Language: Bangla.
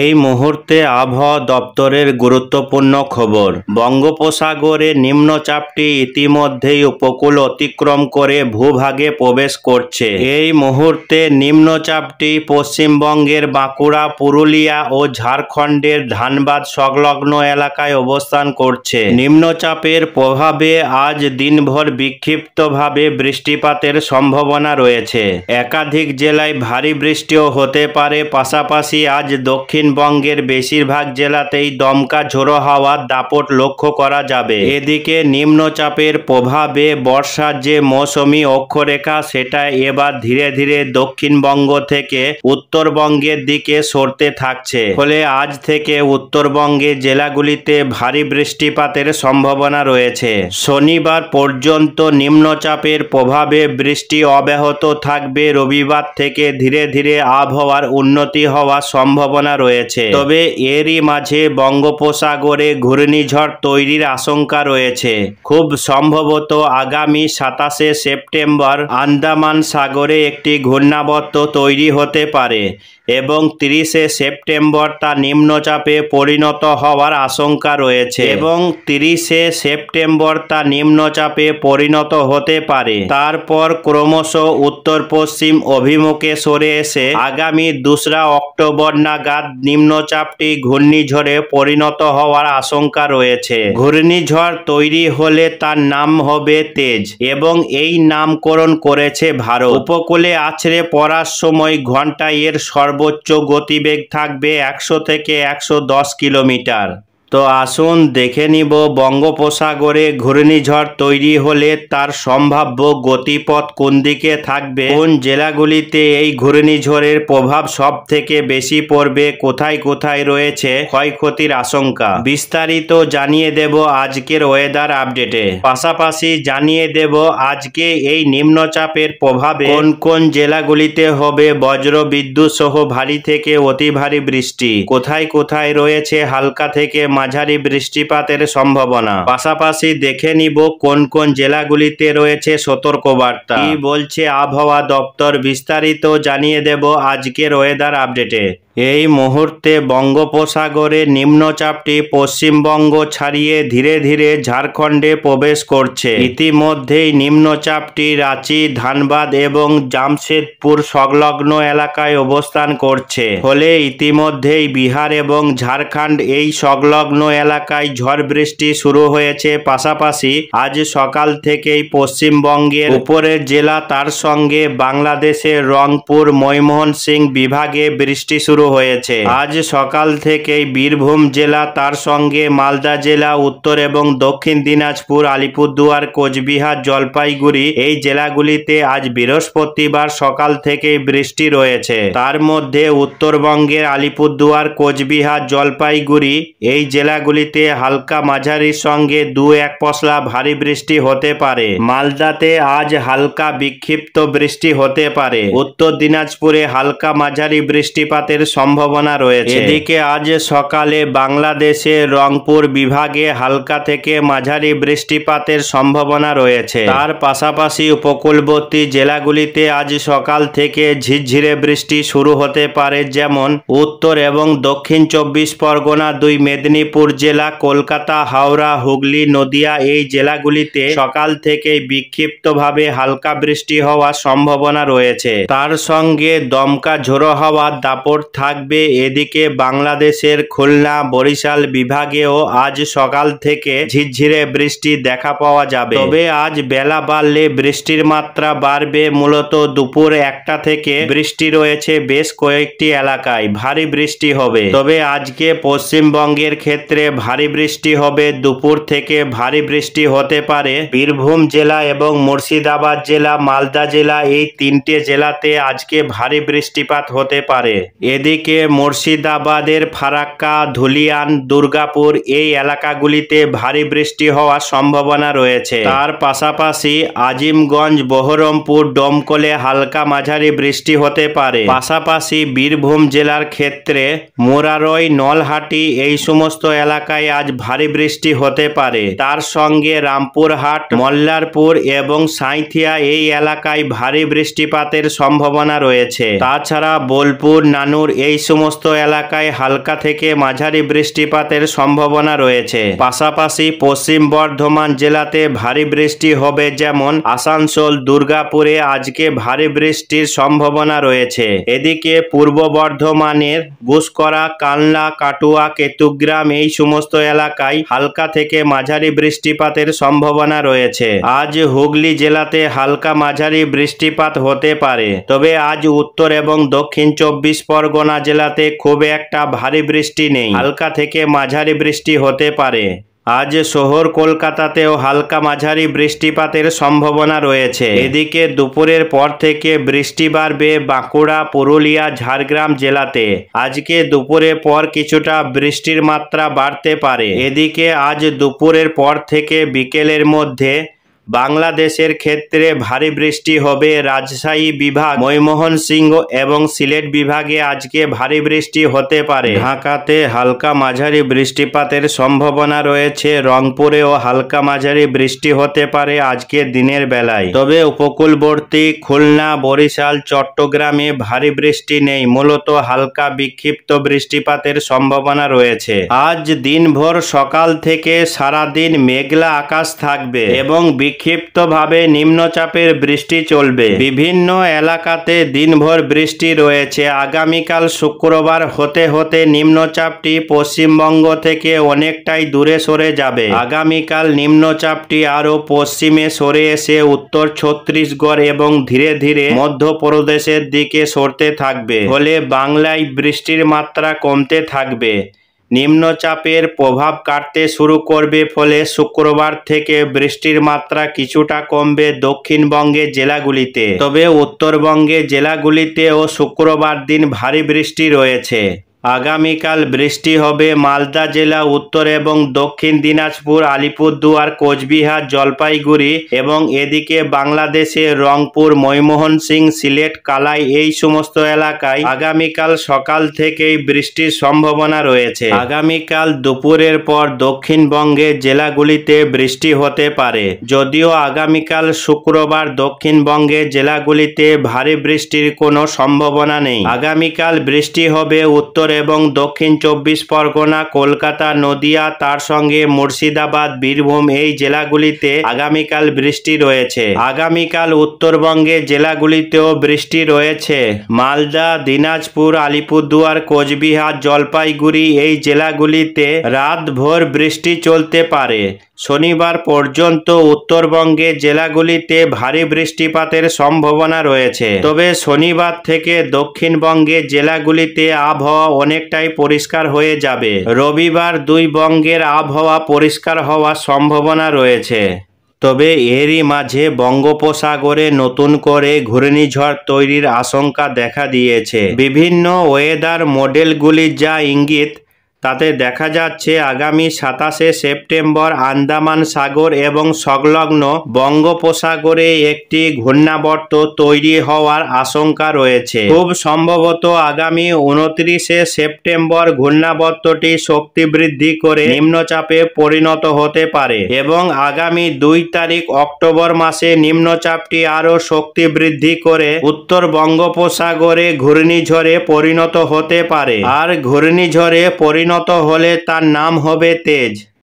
এই মুহূর্তে আবহাওয়া দপ্তরের গুরুত্বপূর্ণ খবর বঙ্গোপসাগরে নিম্নচাপটি ইতিমধ্যেই উপকূল অতিক্রম করে ভূভাগে প্রবেশ করছে এই মুহূর্তে নিম্নচাপটি পশ্চিমবঙ্গের বাঁকুড়া পুরুলিয়া ও ঝাড়খণ্ডের ধানবাদ সংলগ্ন এলাকায় অবস্থান করছে নিম্নচাপের প্রভাবে আজ দিনভর বিক্ষিপ্তভাবে বৃষ্টিপাতের সম্ভাবনা রয়েছে একাধিক জেলায় ভারী বৃষ্টিও হতে পারে পাশাপাশি আজ দক্ষিণ দক্ষিণবঙ্গের বেশিরভাগ জেলাতেই দমকা ঝোড়ো হাওয়ার দাপট লক্ষ্য করা যাবে এদিকে নিম্নচাপের প্রভাবে বর্ষার যে মৌসুমি অক্ষরেখা সেটা এবার ধীরে ধীরে দক্ষিণবঙ্গ থেকে উত্তরবঙ্গের দিকে সরতে থাকছে ফলে আজ থেকে উত্তরবঙ্গে জেলাগুলিতে ভারী বৃষ্টিপাতের সম্ভাবনা রয়েছে শনিবার পর্যন্ত নিম্নচাপের প্রভাবে বৃষ্টি অব্যাহত থাকবে রবিবার থেকে ধীরে ধীরে আবহাওয়ার উন্নতি হওয়ার সম্ভাবনা রয়েছে তবে এরই মাঝে বঙ্গোপসাগরে ঘূর্ণিঝড় তৈরির আশঙ্কা রয়েছে খুব সম্ভবত আগামী সাতাশে সেপ্টেম্বর আন্দামান সাগরে একটি ঘূর্ণাবর্ত তৈরি হতে পারে এবং তিরিশে সেপ্টেম্বর তা নিম্নচাপে পরিণত হওয়ার আশঙ্কা রয়েছে এবং তিরিশে সেপ্টেম্বর তা নিম্নচাপে পরিণত হতে পারে তারপর ক্রমশ উত্তর পশ্চিম অভিমুখে সরে এসে আগামী দোসরা অক্টোবর নাগাদ নিম্নচাপটি ঘূর্ণিঝড়ে পরিণত হওয়ার আশঙ্কা রয়েছে ঘূর্ণিঝড় তৈরি হলে তার নাম হবে তেজ এবং এই নামকরণ করেছে ভারত উপকূলে আছড়ে পড়ার সময় ঘন্টায় এর সর্বোচ্চ গতিবেগ থাকবে একশো থেকে একশো কিলোমিটার তো আসুন দেখে নিব বঙ্গোপসাগরে ঘূর্ণিঝড় তৈরি হলে তার সম্ভাব্য গতিপথ কোন দিকে থাকবে কোন জেলাগুলিতে এই ঘূর্ণিঝড়ের প্রভাব সব থেকে বেশি পড়বে কোথায় কোথায় রয়েছে ক্ষয়ক্ষতির আশঙ্কা বিস্তারিত জানিয়ে দেব আজকের ওয়েদার আপডেটে পাশাপাশি জানিয়ে দেব আজকে এই নিম্নচাপের প্রভাবে কোন কোন জেলাগুলিতে হবে বজ্র বিদ্যুৎ সহ ভারী থেকে অতি ভারী বৃষ্টি কোথায় কোথায় রয়েছে হালকা থেকে মাঝারি বৃষ্টিপাতের সম্ভাবনা পাশাপাশি দেখে নিব কোন কোন জেলাগুলিতে রয়েছে সতর্কবার্তা কি বলছে আবহাওয়া দপ্তর বিস্তারিত জানিয়ে দেব আজকের ওয়েদার আপডেটে এই মুহূর্তে বঙ্গোপসাগরে নিম্নচাপটি পশ্চিমবঙ্গ ছাড়িয়ে ধীরে ধীরে ঝাড়খণ্ডে প্রবেশ করছে ইতিমধ্যেই নিম্নচাপটি রাঁচি ধানবাদ এবং জামশেদপুর সংলগ্ন এলাকায় অবস্থান করছে ফলে ইতিমধ্যেই বিহার এবং ঝাড়খণ্ড এই সংলগ্ন এলাকায় ঝড় বৃষ্টি শুরু হয়েছে পাশাপাশি আজ সকাল থেকেই পশ্চিমবঙ্গের উপরের জেলা তার সঙ্গে বাংলাদেশের রংপুর ময়মোহন সিং বিভাগে বৃষ্টি শুরু শুরু হয়েছে আজ সকাল থেকেই বীরভূম জেলা তার সঙ্গে মালদা জেলা উত্তর এবং দক্ষিণ দিনাজপুর আলিপুরদুয়ার কোচবিহার জলপাইগুড়ি এই জেলাগুলিতে আজ বৃহস্পতিবার সকাল থেকে বৃষ্টি রয়েছে তার মধ্যে উত্তরবঙ্গের আলিপুরদুয়ার কোচবিহার জলপাইগুড়ি এই জেলাগুলিতে হালকা মাঝারির সঙ্গে দু এক পশলা ভারী বৃষ্টি হতে পারে মালদাতে আজ হালকা বিক্ষিপ্ত বৃষ্টি হতে পারে উত্তর দিনাজপুরে হালকা মাঝারি বৃষ্টিপাতের সম্ভাবনা রয়েছে এদিকে আজ সকালে বাংলাদেশে রংপুর বিভাগে হালকা থেকে মাঝারি বৃষ্টিপাতের সম্ভাবনা রয়েছে তার পাশাপাশি উপকূলবর্তী জেলাগুলিতে আজ সকাল থেকে ঝিরঝিরে বৃষ্টি শুরু হতে পারে যেমন উত্তর এবং দক্ষিণ চব্বিশ পরগনা দুই মেদিনীপুর জেলা কলকাতা হাওড়া হুগলি নদিয়া এই জেলাগুলিতে সকাল থেকে বিক্ষিপ্তভাবে হালকা বৃষ্টি হওয়ার সম্ভাবনা রয়েছে তার সঙ্গে দমকা ঝোড়ো হওয়া থা থাকবে এদিকে বাংলাদেশের খুলনা বরিশাল বিভাগেও আজ সকাল থেকে ঝিরঝিরে বৃষ্টি দেখা পাওয়া যাবে তবে আজ বেলা বাড়লে বৃষ্টির মাত্রা বাড়বে মূলত দুপুর একটা থেকে বৃষ্টি রয়েছে বেশ কয়েকটি এলাকায় ভারী বৃষ্টি হবে তবে আজকে পশ্চিমবঙ্গের ক্ষেত্রে ভারী বৃষ্টি হবে দুপুর থেকে ভারী বৃষ্টি হতে পারে বীরভূম জেলা এবং মুর্শিদাবাদ জেলা মালদা জেলা এই তিনটে জেলাতে আজকে ভারী বৃষ্টিপাত হতে পারে এদিকে এদিকে মুর্শিদাবাদের ফারাক্কা ধুলিয়ান দুর্গাপুর এই এলাকাগুলিতে ভারী বৃষ্টি হওয়ার সম্ভাবনা রয়েছে তার পাশাপাশি আজিমগঞ্জ বহরমপুর ডমকলে হালকা মাঝারি বৃষ্টি হতে পারে পাশাপাশি বীরভূম জেলার ক্ষেত্রে মোরারই নলহাটি এই সমস্ত এলাকায় আজ ভারী বৃষ্টি হতে পারে তার সঙ্গে রামপুরহাট মল্লারপুর এবং সাঁথিয়া এই এলাকায় ভারী বৃষ্টিপাতের সম্ভাবনা রয়েছে তাছাড়া বোলপুর নানুর এই সমস্ত এলাকায় হালকা থেকে মাঝারি বৃষ্টিপাতের সম্ভাবনা রয়েছে পাশাপাশি পশ্চিম বর্ধমান জেলাতে ভারী বৃষ্টি হবে যেমন আসানসোল দুর্গাপুরে আজকে ভারী বৃষ্টির সম্ভাবনা রয়েছে এদিকে পূর্ব বর্ধমানের গুসকরা কানলা কাটুয়া কেতুগ্রাম এই সমস্ত এলাকায় হালকা থেকে মাঝারি বৃষ্টিপাতের সম্ভাবনা রয়েছে আজ হুগলি জেলাতে হালকা মাঝারি বৃষ্টিপাত হতে পারে তবে আজ উত্তর এবং দক্ষিণ চব্বিশ পরগনা খুলনা জেলাতে খুব একটা ভারী বৃষ্টি নেই হালকা থেকে মাঝারি বৃষ্টি হতে পারে আজ শহর কলকাতাতেও হালকা মাঝারি বৃষ্টিপাতের সম্ভাবনা রয়েছে এদিকে দুপুরের পর থেকে বৃষ্টি বাড়বে বাঁকুড়া পুরুলিয়া ঝাড়গ্রাম জেলাতে আজকে দুপুরের পর কিছুটা বৃষ্টির মাত্রা বাড়তে পারে এদিকে আজ দুপুরের পর থেকে বিকেলের মধ্যে বাংলাদেশের ক্ষেত্রে ভারী বৃষ্টি হবে রাজশাহী বিভাগ ময়মোহন সিংহ এবং সিলেট বিভাগে আজকে ভারী বৃষ্টি হতে পারে ঢাকাতে হালকা মাঝারি বৃষ্টিপাতের সম্ভাবনা রয়েছে রংপুরেও হালকা মাঝারি বৃষ্টি হতে পারে আজকে দিনের বেলায় তবে উপকূলবর্তী খুলনা বরিশাল চট্টগ্রামে ভারী বৃষ্টি নেই মূলত হালকা বিক্ষিপ্ত বৃষ্টিপাতের সম্ভাবনা রয়েছে আজ দিনভর সকাল থেকে সারাদিন মেঘলা আকাশ থাকবে এবং বিক্ষিপ্তভাবে নিম্নচাপের বৃষ্টি চলবে বিভিন্ন এলাকাতে দিনভর বৃষ্টি রয়েছে আগামীকাল শুক্রবার হতে হতে নিম্নচাপটি পশ্চিমবঙ্গ থেকে অনেকটাই দূরে সরে যাবে আগামীকাল নিম্নচাপটি আরও পশ্চিমে সরে এসে উত্তর ছত্তিশগড় এবং ধীরে ধীরে মধ্যপ্রদেশের দিকে সরতে থাকবে ফলে বাংলায় বৃষ্টির মাত্রা কমতে থাকবে নিম্নচাপের প্রভাব কাটতে শুরু করবে ফলে শুক্রবার থেকে বৃষ্টির মাত্রা কিছুটা কমবে দক্ষিণবঙ্গে জেলাগুলিতে তবে জেলাগুলিতে জেলাগুলিতেও শুক্রবার দিন ভারী বৃষ্টি রয়েছে আগামীকাল বৃষ্টি হবে মালদা জেলা উত্তর এবং দক্ষিণ দিনাজপুর আলিপুরদুয়ার কোচবিহার জলপাইগুড়ি এবং এদিকে বাংলাদেশে রংপুর ময়মোহন সিং সিলেট কালাই এই সমস্ত এলাকায় আগামীকাল সকাল থেকেই বৃষ্টির সম্ভাবনা রয়েছে আগামীকাল দুপুরের পর দক্ষিণবঙ্গের জেলাগুলিতে বৃষ্টি হতে পারে যদিও আগামীকাল শুক্রবার দক্ষিণবঙ্গের জেলাগুলিতে ভারী বৃষ্টির কোনো সম্ভাবনা নেই আগামীকাল বৃষ্টি হবে উত্তর এবং দক্ষিণ চব্বিশ পরগনা কলকাতা নদিয়া তার সঙ্গে মুর্শিদাবাদ বীরভূম এই জেলাগুলিতে আগামীকাল বৃষ্টি রয়েছে আগামীকাল উত্তরবঙ্গে জেলাগুলিতেও বৃষ্টি রয়েছে মালদা দিনাজপুর আলিপুরদুয়ার কোচবিহার জলপাইগুড়ি এই জেলাগুলিতে রাত ভোর বৃষ্টি চলতে পারে শনিবার পর্যন্ত উত্তরবঙ্গে জেলাগুলিতে ভারী বৃষ্টিপাতের সম্ভাবনা রয়েছে তবে শনিবার থেকে দক্ষিণবঙ্গে জেলাগুলিতে আবহাওয়া অনেকটাই পরিষ্কার হয়ে যাবে রবিবার দুই বঙ্গের আবহাওয়া পরিষ্কার হওয়ার সম্ভাবনা রয়েছে তবে এরই মাঝে বঙ্গোপসাগরে নতুন করে ঘূর্ণিঝড় তৈরির আশঙ্কা দেখা দিয়েছে বিভিন্ন ওয়েদার মডেলগুলি যা ইঙ্গিত তাতে দেখা যাচ্ছে আগামী সাতাশে সেপ্টেম্বর আন্দামান সাগর এবং সংলগ্ন বঙ্গোপসাগরে একটি ঘূর্ণাবর্ত তৈরি হওয়ার আশঙ্কা রয়েছে খুব সম্ভবত আগামী উনত্রিশে সেপ্টেম্বর ঘূর্ণাবর্তটি শক্তি বৃদ্ধি করে নিম্নচাপে পরিণত হতে পারে এবং আগামী দুই তারিখ অক্টোবর মাসে নিম্নচাপটি আরও শক্তি বৃদ্ধি করে উত্তর বঙ্গোপসাগরে ঘূর্ণিঝড়ে পরিণত হতে পারে আর ঘূর্ণিঝড়ে পরিণত পরিণত হলে তার নাম হবে তেজ